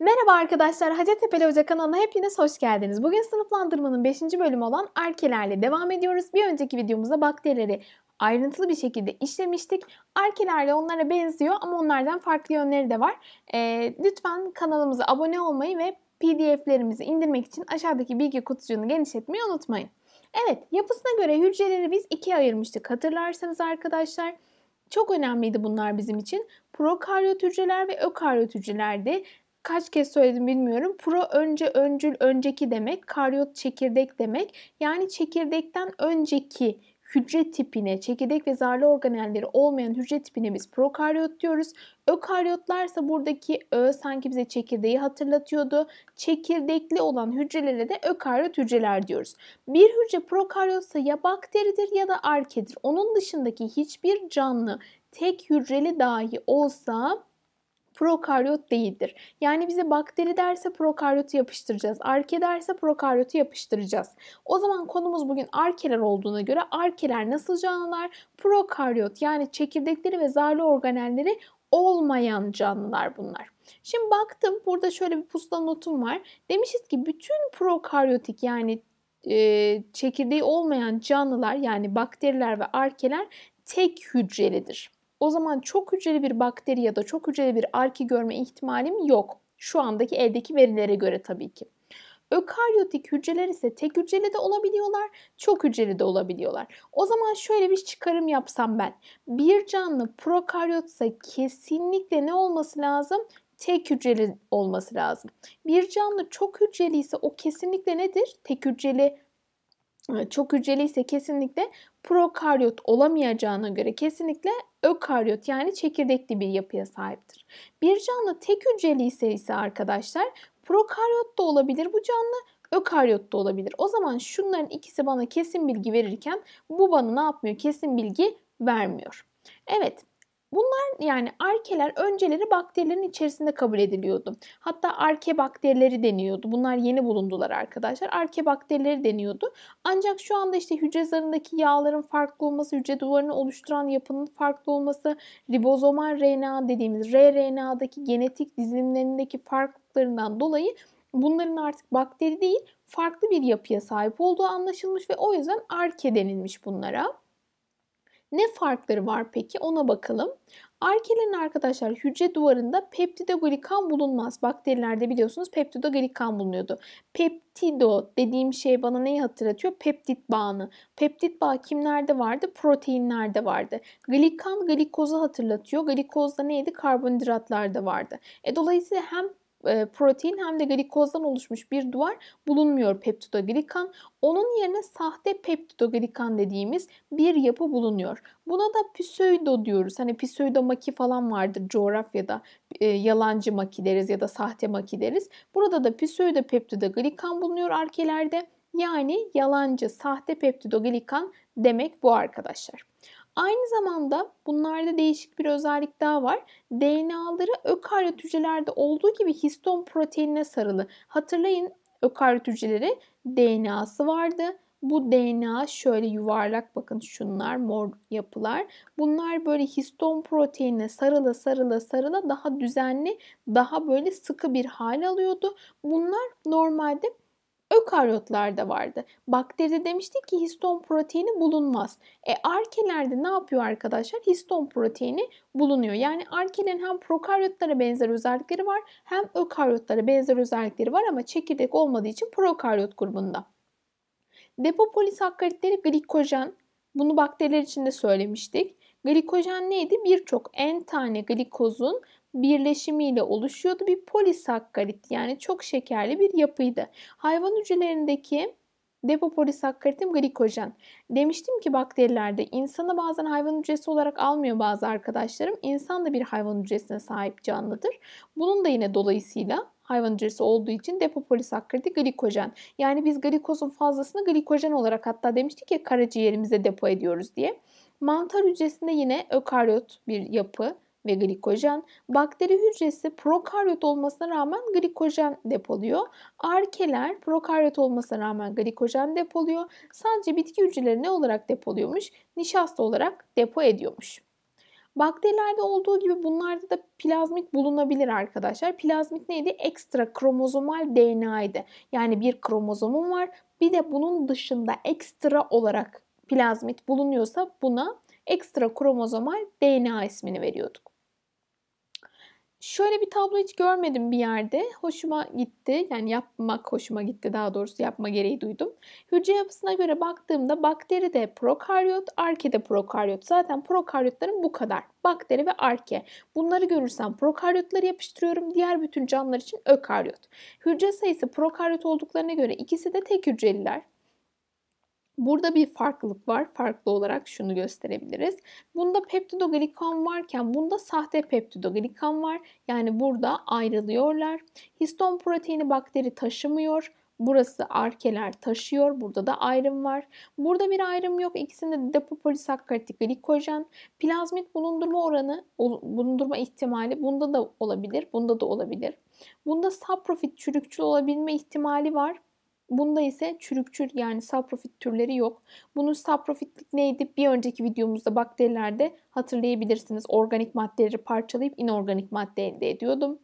Merhaba arkadaşlar, Hacettepe'li Hoca kanalına hepiniz hoş geldiniz. Bugün sınıflandırmanın 5. bölümü olan arkelerle devam ediyoruz. Bir önceki videomuzda bakterileri ayrıntılı bir şekilde işlemiştik. Arkelerle onlara benziyor ama onlardan farklı yönleri de var. Ee, lütfen kanalımıza abone olmayı ve pdf'lerimizi indirmek için aşağıdaki bilgi kutucuğunu genişletmeyi unutmayın. Evet, yapısına göre hücreleri biz ikiye ayırmıştık hatırlarsanız arkadaşlar. Çok önemliydi bunlar bizim için. Prokaryot hücreler ve ökaryot hücrelerdi kaç kez söyledim bilmiyorum. Pro önce öncül önceki demek. Karyot çekirdek demek. Yani çekirdekten önceki hücre tipine, çekirdek ve zarlı organelleri olmayan hücre tipine biz prokaryot diyoruz. Ökaryotlarsa buradaki ö sanki bize çekirdeği hatırlatıyordu. Çekirdekli olan hücrelere de ökaryot hücreler diyoruz. Bir hücre prokaryotsa ya bakteridir ya da arkedir. Onun dışındaki hiçbir canlı tek hücreli dahi olsa prokaryot değildir. Yani bize bakteri derse prokaryotu yapıştıracağız. Arke derse prokaryotu yapıştıracağız. O zaman konumuz bugün arkeler olduğuna göre arkeler nasıl canlılar? Prokaryot yani çekirdekleri ve zarlı organelleri olmayan canlılar bunlar. Şimdi baktım burada şöyle bir pusula notum var. Demişiz ki bütün prokaryotik yani e, çekirdeği olmayan canlılar yani bakteriler ve arkeler tek hücrelidir. O zaman çok hücreli bir bakteri ya da çok hücreli bir arki görme ihtimalim yok. Şu andaki eldeki verilere göre tabii ki. Ökaryotik hücreler ise tek hücreli de olabiliyorlar, çok hücreli de olabiliyorlar. O zaman şöyle bir çıkarım yapsam ben. Bir canlı prokaryotsa kesinlikle ne olması lazım? Tek hücreli olması lazım. Bir canlı çok hücreli ise o kesinlikle nedir? Tek hücreli çok hücreliyse kesinlikle prokaryot olamayacağına göre kesinlikle ökaryot yani çekirdekli bir yapıya sahiptir. Bir canlı tek hücreli ise arkadaşlar prokaryot da olabilir bu canlı ökaryot da olabilir. O zaman şunların ikisi bana kesin bilgi verirken bu bana ne yapmıyor? Kesin bilgi vermiyor. Evet Bunlar yani arkeler önceleri bakterilerin içerisinde kabul ediliyordu. Hatta arke bakterileri deniyordu. Bunlar yeni bulundular arkadaşlar. Arke bakterileri deniyordu. Ancak şu anda işte hücre zarındaki yağların farklı olması, hücre duvarını oluşturan yapının farklı olması, ribozomal RNA dediğimiz rRNA'daki genetik dizilimlerindeki farklılıklarından dolayı bunların artık bakteri değil farklı bir yapıya sahip olduğu anlaşılmış ve o yüzden arke denilmiş bunlara. Ne farkları var peki ona bakalım. Arkelerin arkadaşlar hücre duvarında peptidoglikan bulunmaz. Bakterilerde biliyorsunuz peptidoglikan bulunuyordu. Peptido dediğim şey bana neyi hatırlatıyor? Peptit bağını. Peptit bağ kimlerde vardı? Proteinlerde vardı. Glikan glikozu hatırlatıyor. Glikoz da neydi? Karbonhidratlarda vardı. E, dolayısıyla hem e, protein hem de glikozdan oluşmuş bir duvar bulunmuyor peptidoglikan. Onun yerine sahte peptidoglikan dediğimiz bir yapı bulunuyor. Buna da pseudo diyoruz. Hani pseudo maki falan vardır coğrafyada. E, yalancı maki deriz ya da sahte maki deriz. Burada da pseudo peptidoglikan bulunuyor arkelerde. Yani yalancı, sahte peptidoglikan demek bu arkadaşlar. Aynı zamanda bunlarda değişik bir özellik daha var. DNA'ları ökaryot hücrelerde olduğu gibi histon proteinine sarılı. Hatırlayın ökaryot hücreleri DNA'sı vardı. Bu DNA şöyle yuvarlak bakın şunlar mor yapılar. Bunlar böyle histon proteinine sarıla sarıla sarıla daha düzenli, daha böyle sıkı bir hal alıyordu. Bunlar normalde ökaryotlarda vardı. Bakteride demiştik ki histon proteini bulunmaz. E arkelerde ne yapıyor arkadaşlar? Histon proteini bulunuyor. Yani arkenin hem prokaryotlara benzer özellikleri var hem ökaryotlara benzer özellikleri var ama çekirdek olmadığı için prokaryot grubunda. Depo polisakkaritleri glikojen. Bunu bakteriler için de söylemiştik. Glikojen neydi? Birçok en tane glikozun birleşimiyle oluşuyordu. Bir polisakkarit yani çok şekerli bir yapıydı. Hayvan hücrelerindeki depo depopolisakkarit'im glikojen. Demiştim ki bakterilerde insana bazen hayvan hücresi olarak almıyor bazı arkadaşlarım. İnsan da bir hayvan hücresine sahip canlıdır. Bunun da yine dolayısıyla hayvan hücresi olduğu için depo depopolisakkariti glikojen. Yani biz glikozun fazlasını glikojen olarak hatta demiştik ya karaciğerimize depo ediyoruz diye. Mantar hücresinde yine ökaryot bir yapı ve glikojen. Bakteri hücresi prokaryot olmasına rağmen glikojen depoluyor. Arkeler prokaryot olmasına rağmen glikojen depoluyor. Sadece bitki hücreleri ne olarak depoluyormuş? Nişasta olarak depo ediyormuş. Bakterilerde olduğu gibi bunlarda da plazmit bulunabilir arkadaşlar. Plazmit neydi? Ekstra kromozomal DNA'ydı. Yani bir kromozomum var bir de bunun dışında ekstra olarak plazmit bulunuyorsa buna ekstra kromozomal DNA ismini veriyorduk. Şöyle bir tablo hiç görmedim bir yerde. Hoşuma gitti. Yani yapmak hoşuma gitti daha doğrusu yapma gereği duydum. Hücre yapısına göre baktığımda bakteri de prokaryot, arke de prokaryot. Zaten prokaryotların bu kadar. Bakteri ve arke. Bunları görürsem prokaryotları yapıştırıyorum. Diğer bütün canlılar için ökaryot. Hücre sayısı prokaryot olduklarına göre ikisi de tek hücreliler. Burada bir farklılık var. Farklı olarak şunu gösterebiliriz. Bunda peptidoglikan varken bunda sahte peptidoglikan var. Yani burada ayrılıyorlar. Histon proteini bakteri taşımıyor. Burası arkeler taşıyor. Burada da ayrım var. Burada bir ayrım yok. İkisinde de depopolisakkarit glikojen. Plazmit bulundurma oranı, bulundurma ihtimali bunda da olabilir. Bunda da olabilir. Bunda saprofit çürükçül olabilme ihtimali var. Bunda ise çürükçür yani saprofit türleri yok. Bunun saprofitlik neydi? Bir önceki videomuzda bakterilerde hatırlayabilirsiniz. Organik maddeleri parçalayıp inorganik madde elde ediyordum.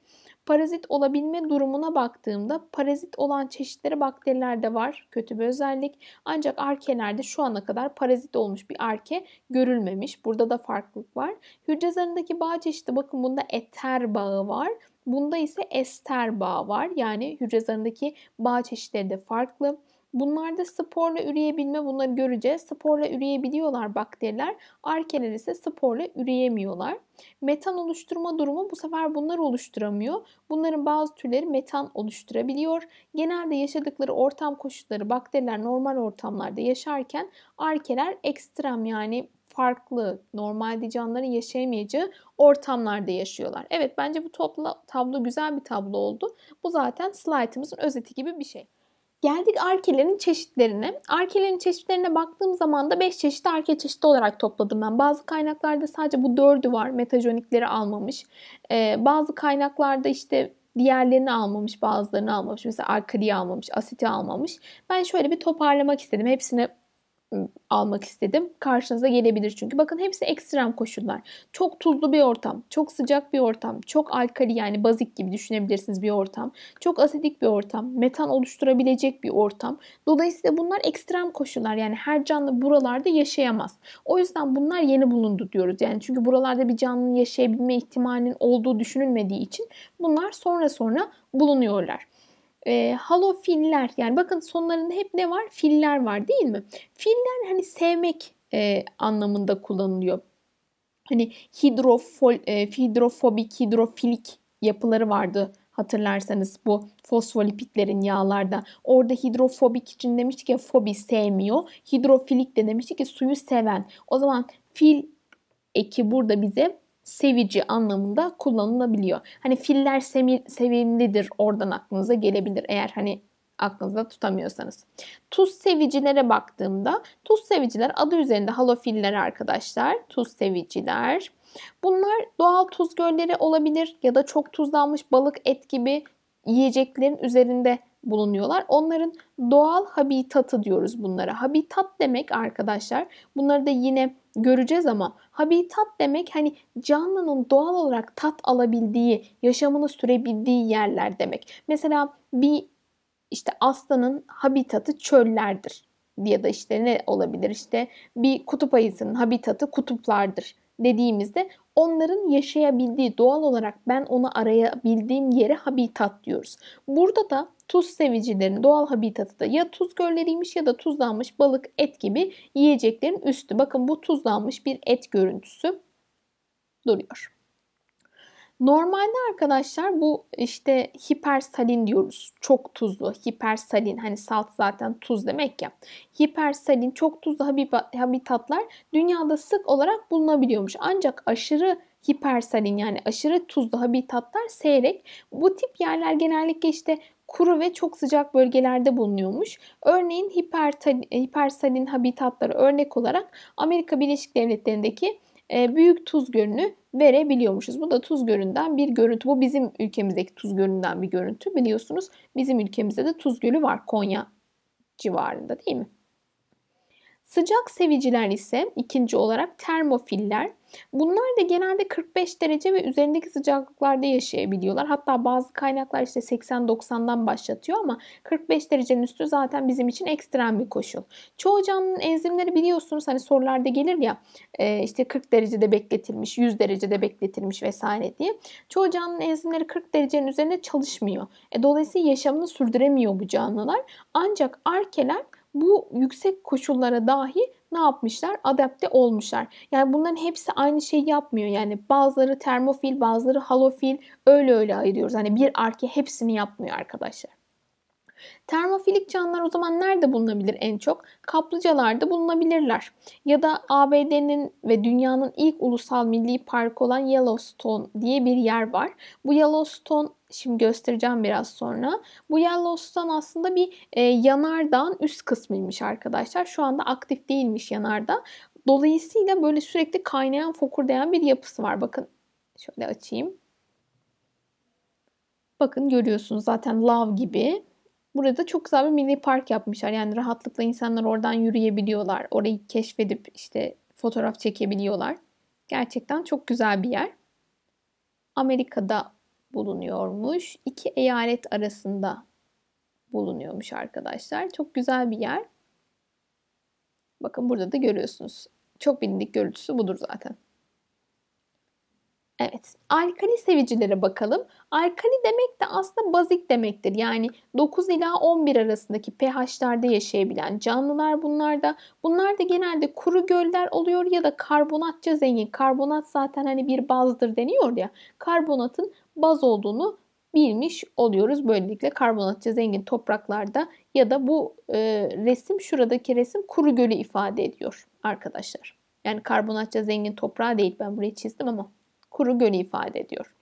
Parazit olabilme durumuna baktığımda parazit olan çeşitleri bakterilerde var. Kötü bir özellik. Ancak arkelerde şu ana kadar parazit olmuş bir arke görülmemiş. Burada da farklılık var. Hücre zarındaki bağ çeşidi bakın bunda eter bağı var. Bunda ise ester bağ var. Yani hücre zarındaki bağ çeşitleri de farklı. Bunlarda sporla üreyebilme bunları göreceğiz. Sporla üreyebiliyorlar bakteriler. Arkeler ise sporla üreyemiyorlar. Metan oluşturma durumu bu sefer bunlar oluşturamıyor. Bunların bazı türleri metan oluşturabiliyor. Genelde yaşadıkları ortam koşulları bakteriler normal ortamlarda yaşarken arkeler ekstrem yani farklı, normalde canlıların yaşayamayacağı ortamlarda yaşıyorlar. Evet bence bu topla, tablo güzel bir tablo oldu. Bu zaten slaytımızın özeti gibi bir şey. Geldik arkelerin çeşitlerine. Arkelerin çeşitlerine baktığım zaman da 5 çeşit arke çeşidi olarak topladım ben. Bazı kaynaklarda sadece bu 4'ü var. Metajonikleri almamış. Ee, bazı kaynaklarda işte diğerlerini almamış, bazılarını almamış. Mesela arkadiye almamış, asiti almamış. Ben şöyle bir toparlamak istedim. Hepsini almak istedim. Karşınıza gelebilir çünkü. Bakın hepsi ekstrem koşullar. Çok tuzlu bir ortam, çok sıcak bir ortam, çok alkali yani bazik gibi düşünebilirsiniz bir ortam. Çok asidik bir ortam, metan oluşturabilecek bir ortam. Dolayısıyla bunlar ekstrem koşullar. Yani her canlı buralarda yaşayamaz. O yüzden bunlar yeni bulundu diyoruz. Yani çünkü buralarda bir canlının yaşayabilme ihtimalinin olduğu düşünülmediği için bunlar sonra sonra bulunuyorlar. E, halo filler yani bakın sonlarında hep ne var? Filler var değil mi? Filler hani sevmek e, anlamında kullanılıyor. Hani hidrofol, e, hidrofobik, hidrofilik yapıları vardı hatırlarsanız bu fosfolipitlerin yağlarda. Orada hidrofobik için demiştik ya fobi sevmiyor. Hidrofilik de demiştik ki suyu seven. O zaman fil eki burada bize sevici anlamında kullanılabiliyor. Hani filler sevimlidir oradan aklınıza gelebilir eğer hani aklınızda tutamıyorsanız. Tuz sevicilere baktığımda tuz seviciler adı üzerinde halofiller arkadaşlar. Tuz seviciler. Bunlar doğal tuz gölleri olabilir ya da çok tuzlanmış balık et gibi yiyeceklerin üzerinde bulunuyorlar. Onların doğal habitatı diyoruz bunlara. Habitat demek arkadaşlar bunları da yine göreceğiz ama habitat demek hani canlının doğal olarak tat alabildiği, yaşamını sürebildiği yerler demek. Mesela bir işte aslanın habitatı çöllerdir ya da işte ne olabilir işte bir kutup ayısının habitatı kutuplardır dediğimizde onların yaşayabildiği doğal olarak ben onu arayabildiğim yere habitat diyoruz. Burada da tuz sevicilerin doğal habitatı da ya tuz gölleriymiş ya da tuzlanmış balık et gibi yiyeceklerin üstü. Bakın bu tuzlanmış bir et görüntüsü duruyor. Normalde arkadaşlar bu işte hipersalin diyoruz. Çok tuzlu. Hipersalin hani salt zaten tuz demek ya. Hipersalin çok tuzlu habitatlar dünyada sık olarak bulunabiliyormuş. Ancak aşırı hipersalin yani aşırı tuzlu habitatlar seyrek. Bu tip yerler genellikle işte kuru ve çok sıcak bölgelerde bulunuyormuş. Örneğin hipersalin habitatları örnek olarak Amerika Birleşik Devletleri'ndeki e, büyük tuz görünü verebiliyormuşuz. Bu da tuz göründen bir görüntü. Bu bizim ülkemizdeki tuz göründen bir görüntü. Biliyorsunuz bizim ülkemizde de tuz gölü var Konya civarında değil mi? Sıcak seviciler ise ikinci olarak termofiller. Bunlar da genelde 45 derece ve üzerindeki sıcaklıklarda yaşayabiliyorlar. Hatta bazı kaynaklar işte 80-90'dan başlatıyor ama 45 derecenin üstü zaten bizim için ekstrem bir koşul. Çoğu canlının enzimleri biliyorsunuz hani sorularda gelir ya e, işte 40 derecede bekletilmiş, 100 derecede bekletilmiş vesaire diye. Çoğu canlının enzimleri 40 derecenin üzerinde çalışmıyor. E, dolayısıyla yaşamını sürdüremiyor bu canlılar. Ancak arkeler bu yüksek koşullara dahi ne yapmışlar? Adapte olmuşlar. Yani bunların hepsi aynı şey yapmıyor. Yani bazıları termofil, bazıları halofil öyle öyle ayırıyoruz. Hani bir arke hepsini yapmıyor arkadaşlar. Termofilik canlılar o zaman nerede bulunabilir en çok? Kaplıcalarda bulunabilirler. Ya da ABD'nin ve dünyanın ilk ulusal milli parkı olan Yellowstone diye bir yer var. Bu Yellowstone şimdi göstereceğim biraz sonra. Bu Yellowstone aslında bir e, yanardağın üst kısmıymış arkadaşlar. Şu anda aktif değilmiş yanardağ. Dolayısıyla böyle sürekli kaynayan, fokurdayan bir yapısı var. Bakın şöyle açayım. Bakın görüyorsunuz zaten lav gibi. Burada çok güzel bir milli park yapmışlar. Yani rahatlıkla insanlar oradan yürüyebiliyorlar. Orayı keşfedip işte fotoğraf çekebiliyorlar. Gerçekten çok güzel bir yer. Amerika'da bulunuyormuş. İki eyalet arasında bulunuyormuş arkadaşlar. Çok güzel bir yer. Bakın burada da görüyorsunuz. Çok bilindik görüntüsü budur zaten. Evet, alkali sevicilere bakalım. Alkali demek de aslında bazik demektir. Yani 9 ila 11 arasındaki pH'lerde yaşayabilen canlılar bunlar da. Bunlar da genelde kuru göller oluyor ya da karbonatça zengin. Karbonat zaten hani bir bazdır deniyor ya. Karbonatın baz olduğunu bilmiş oluyoruz. Böylelikle karbonatça zengin topraklarda ya da bu e, resim şuradaki resim kuru gölü ifade ediyor arkadaşlar. Yani karbonatça zengin toprağı değil ben burayı çizdim ama kuru gölü ifade ediyor.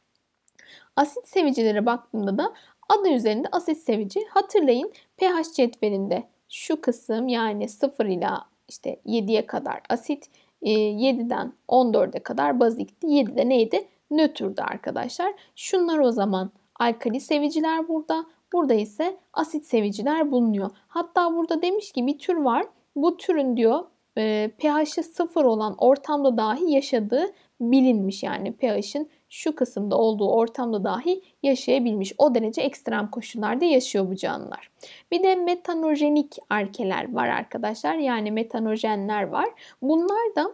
Asit sevicilere baktığımda da adı üzerinde asit sevici. Hatırlayın pH cetvelinde şu kısım yani 0 ila işte 7'ye kadar asit, 7'den e, 14'e kadar bazikti. 7'de neydi? Nötrdü arkadaşlar. Şunlar o zaman alkali seviciler burada. Burada ise asit seviciler bulunuyor. Hatta burada demiş ki bir tür var. Bu türün diyor e, pH'i 0 olan ortamda dahi yaşadığı bilinmiş yani pH'in şu kısımda olduğu ortamda dahi yaşayabilmiş. O derece ekstrem koşullarda yaşıyor bu canlılar. Bir de metanojenik arkeler var arkadaşlar. Yani metanojenler var. Bunlar da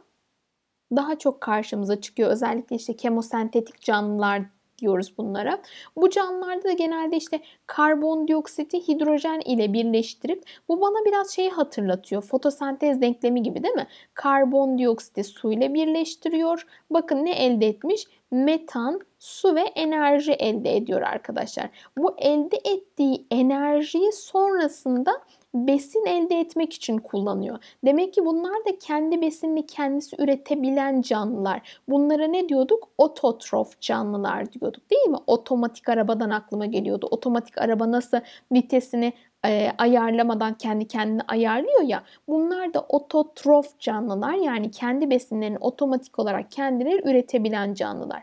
daha çok karşımıza çıkıyor. Özellikle işte kemosentetik canlılar diyoruz bunlara. Bu canlılarda da genelde işte karbondioksiti hidrojen ile birleştirip bu bana biraz şeyi hatırlatıyor. Fotosentez denklemi gibi değil mi? Karbondioksiti su ile birleştiriyor. Bakın ne elde etmiş? Metan, su ve enerji elde ediyor arkadaşlar. Bu elde ettiği enerjiyi sonrasında besin elde etmek için kullanıyor. Demek ki bunlar da kendi besinini kendisi üretebilen canlılar. Bunlara ne diyorduk? Ototrof canlılar diyorduk değil mi? Otomatik arabadan aklıma geliyordu. Otomatik araba nasıl vitesini e, ayarlamadan kendi kendini ayarlıyor ya. Bunlar da ototrof canlılar yani kendi besinlerini otomatik olarak kendileri üretebilen canlılar.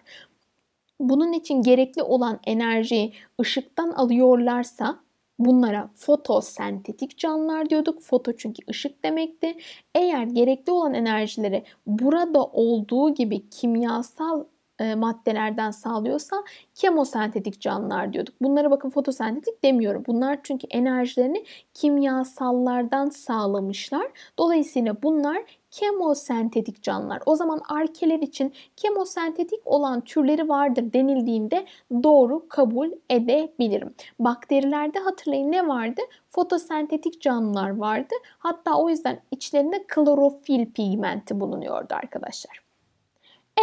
Bunun için gerekli olan enerjiyi ışıktan alıyorlarsa Bunlara fotosentetik canlılar diyorduk. Foto çünkü ışık demekti. Eğer gerekli olan enerjileri burada olduğu gibi kimyasal e, maddelerden sağlıyorsa kemosentetik canlılar diyorduk. Bunlara bakın fotosentetik demiyorum. Bunlar çünkü enerjilerini kimyasallardan sağlamışlar. Dolayısıyla bunlar kemosentetik canlılar. O zaman arkeler için kemosentetik olan türleri vardır denildiğinde doğru kabul edebilirim. Bakterilerde hatırlayın ne vardı? Fotosentetik canlılar vardı. Hatta o yüzden içlerinde klorofil pigmenti bulunuyordu arkadaşlar.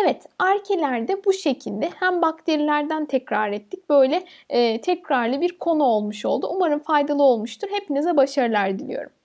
Evet, arkelerde bu şekilde hem bakterilerden tekrar ettik. Böyle e, tekrarlı bir konu olmuş oldu. Umarım faydalı olmuştur. Hepinize başarılar diliyorum.